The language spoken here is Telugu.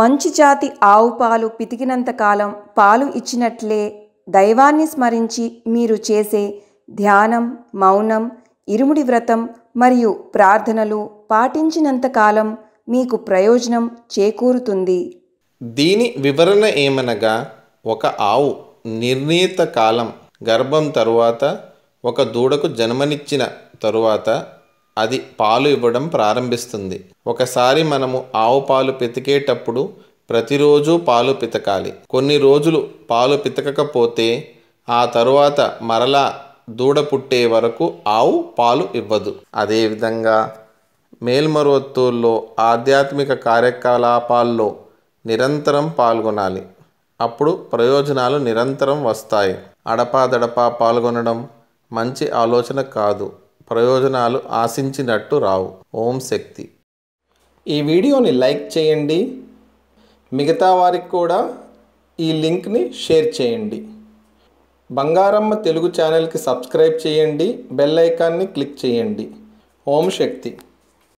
మంచి జాతి ఆవు పాలు పితికినంతకాలం పాలు ఇచ్చినట్లే దైవాన్ని స్మరించి మీరు చేసే ధ్యానం మౌనం ఇరుముడి వ్రతం మరియు ప్రార్థనలు పాటించినంతకాలం మీకు ప్రయోజనం చేకూరుతుంది దీని వివరణ ఏమనగా ఒక ఆవు నిర్ణీత కాలం గర్భం తరువాత ఒక దూడకు జన్మనిచ్చిన తరువాత అది పాలు ఇవ్వడం ప్రారంభిస్తుంది ఒకసారి మనము ఆవు పాలు పితికేటప్పుడు ప్రతిరోజు పాలు పితకాలి కొన్ని రోజులు పాలు పితకకపోతే ఆ తరువాత మరలా దూడ పుట్టే వరకు ఆవు పాలు ఇవ్వదు అదేవిధంగా మేల్మరువత్తూరులో ఆధ్యాత్మిక కార్యకలాపాల్లో నిరంతరం పాల్గొనాలి అప్పుడు ప్రయోజనాలు నిరంతరం వస్తాయి అడపాదడపా పాల్గొనడం మంచి ఆలోచన కాదు ప్రయోజనాలు ఆశించినట్టు రావు ఓం శక్తి ఈ వీడియోని లైక్ చేయండి మిగతా వారికి కూడా ఈ లింక్ని షేర్ చేయండి బంగారమ్మ తెలుగు ఛానల్కి సబ్స్క్రైబ్ చేయండి బెల్ ఐకాన్ని క్లిక్ చేయండి ఓం శక్తి